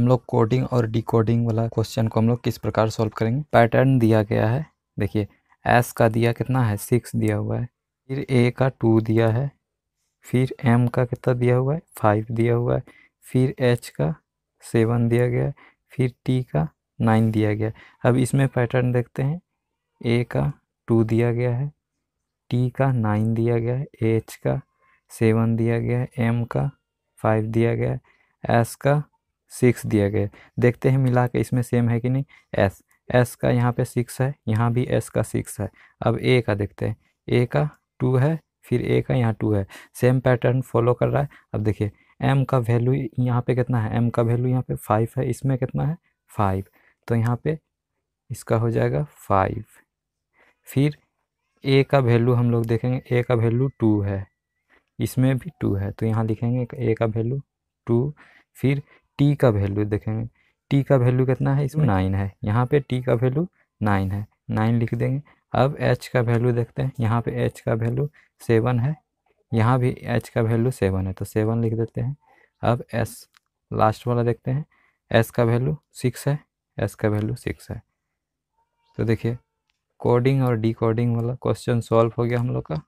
हम लोग कोडिंग और डिकोडिंग वाला क्वेश्चन को हम लोग किस प्रकार सॉल्व करेंगे पैटर्न दिया गया है देखिए एस का दिया कितना है सिक्स दिया हुआ है फिर ए का टू दिया है फिर एम का कितना दिया हुआ है फाइव दिया हुआ है फिर एच का सेवन दिया गया है फिर टी का नाइन दिया गया है अब इसमें पैटर्न देखते हैं ए का टू दिया गया है टी का नाइन दिया गया है एच का सेवन दिया गया है एम का फाइव दिया गया है एस का सिक्स दिया गया देखते हैं मिला के इसमें सेम है कि नहीं एस एस का यहाँ पे सिक्स है यहाँ भी एस का सिक्स है अब ए का देखते हैं ए का टू है फिर ए का यहाँ टू है सेम पैटर्न फॉलो कर रहा है अब देखिए एम का वैल्यू यहाँ पे कितना है एम का वैल्यू यहाँ पे फाइव है इसमें कितना है फाइव तो यहाँ पे इसका हो जाएगा फाइव फिर ए का वैल्यू हम लोग देखेंगे ए का वैल्यू टू है इसमें भी टू है तो यहाँ लिखेंगे ए का वैल्यू टू फिर टी का वैल्यू देखेंगे टी का वैल्यू कितना है इसमें नाइन है यहाँ पे टी का वैल्यू नाइन है नाइन लिख देंगे अब एच का वैल्यू देखते हैं यहाँ पे एच का वैल्यू सेवन है यहाँ भी एच का वैल्यू सेवन है तो सेवन लिख देते हैं अब एस लास्ट वाला देखते हैं एस का वैल्यू सिक्स है एस का वैल्यू सिक्स है तो देखिए कोडिंग और डी वाला क्वेश्चन सॉल्व हो गया हम लोग का